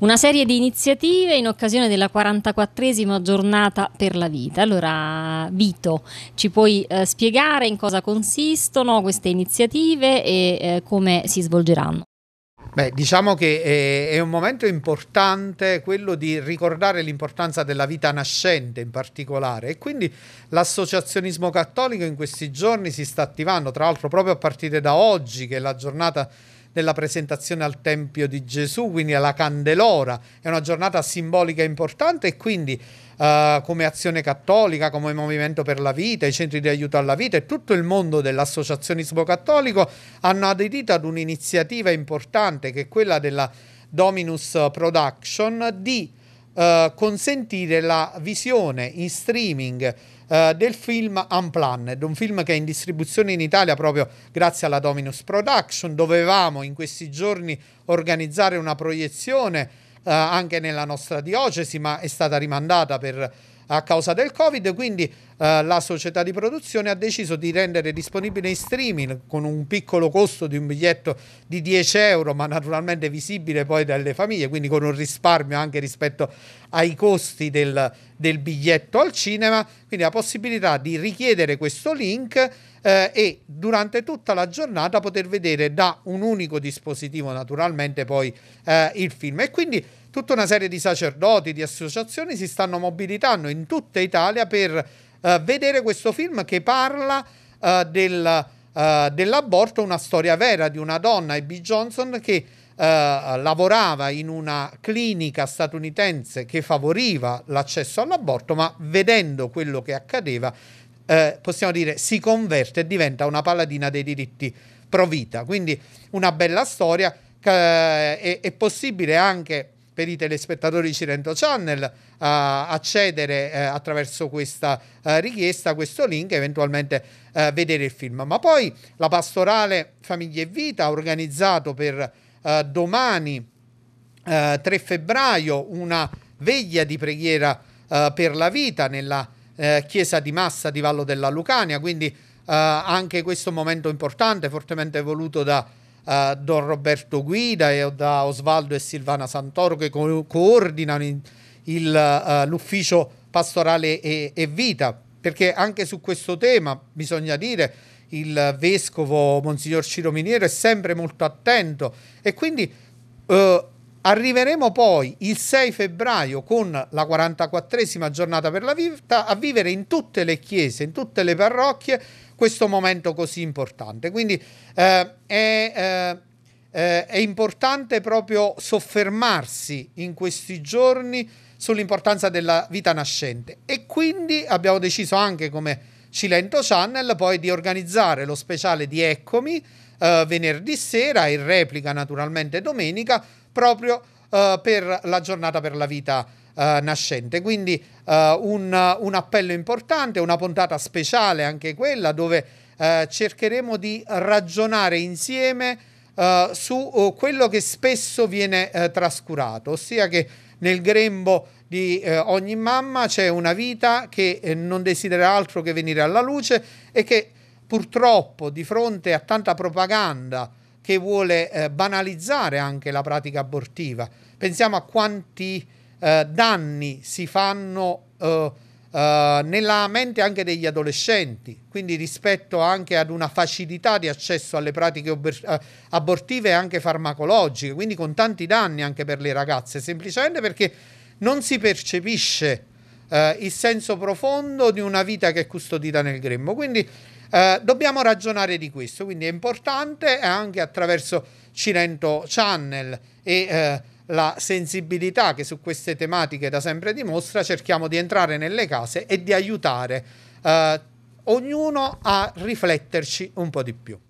Una serie di iniziative in occasione della 44esima giornata per la vita. Allora, Vito, ci puoi eh, spiegare in cosa consistono queste iniziative e eh, come si svolgeranno? Beh, diciamo che eh, è un momento importante quello di ricordare l'importanza della vita nascente in particolare e quindi l'associazionismo cattolico in questi giorni si sta attivando, tra l'altro proprio a partire da oggi che è la giornata della presentazione al Tempio di Gesù, quindi alla Candelora. È una giornata simbolica importante e quindi uh, come Azione Cattolica, come Movimento per la Vita, i centri di aiuto alla vita e tutto il mondo dell'associazionismo cattolico hanno aderito ad un'iniziativa importante che è quella della Dominus Production di eh, consentire la visione in streaming eh, del film Unplanned, un film che è in distribuzione in Italia proprio grazie alla Dominus Production. Dovevamo in questi giorni organizzare una proiezione eh, anche nella nostra diocesi, ma è stata rimandata per a causa del Covid, quindi eh, la società di produzione ha deciso di rendere disponibile in streaming con un piccolo costo di un biglietto di 10 euro, ma naturalmente visibile poi dalle famiglie, quindi con un risparmio anche rispetto ai costi del, del biglietto al cinema, quindi la possibilità di richiedere questo link eh, e durante tutta la giornata poter vedere da un unico dispositivo naturalmente poi eh, il film. E quindi tutta una serie di sacerdoti, di associazioni si stanno mobilitando in tutta Italia per uh, vedere questo film che parla uh, del, uh, dell'aborto, una storia vera di una donna, Abby Johnson, che lavorava in una clinica statunitense che favoriva l'accesso all'aborto, ma vedendo quello che accadeva, possiamo dire, si converte e diventa una paladina dei diritti pro vita. Quindi una bella storia. È, è possibile anche per i telespettatori di Cilento Channel uh, accedere uh, attraverso questa uh, richiesta, questo link, eventualmente eh, vedere il film. Ma poi la pastorale Famiglie e Vita ha organizzato per domani 3 febbraio una veglia di preghiera per la vita nella chiesa di Massa di Vallo della Lucania, quindi anche questo momento importante, fortemente voluto da eh, Don Roberto Guida e da Osvaldo e Silvana Santoro che co- coordinano in, il, uh, l'ufficio pastorale e, e vita, perché anche su questo tema bisogna dire il vescovo Monsignor Ciro Miniero è sempre molto attento e quindi... Uh, Arriveremo poi il 6 febbraio con la 44esima giornata per la vita a vivere in tutte le chiese, in tutte le parrocchie questo momento così importante. Quindi eh, è, eh, eh, è, importante proprio soffermarsi in questi giorni sull'importanza della vita nascente e quindi abbiamo deciso anche come Cilento Channel poi di organizzare lo speciale di Eccomi eh, venerdì sera in replica naturalmente domenica proprio uh, per la giornata per la vita Uh, nascente. Quindi uh, un, un, appello importante, una puntata speciale anche quella dove uh, cercheremo di ragionare insieme su quello che spesso viene trascurato, ossia che nel grembo di ogni mamma c'è una vita che non desidera altro che venire alla luce e che purtroppo di fronte a tanta propaganda che vuole eh, banalizzare anche la pratica abortiva. Pensiamo a quanti eh, danni si fanno eh, eh nella mente anche degli adolescenti, quindi rispetto anche ad una facilità di accesso alle pratiche ob- eh, abortive e anche farmacologiche, quindi con tanti danni anche per le ragazze, semplicemente perché non si percepisce Uh, il senso profondo di una vita che è custodita nel grembo. Quindi eh, dobbiamo ragionare di questo, quindi è importante eh, anche attraverso Cilento Channel e eh, la sensibilità che su queste tematiche da sempre dimostra, cerchiamo di entrare nelle case e di aiutare eh, ognuno a rifletterci un po' di più.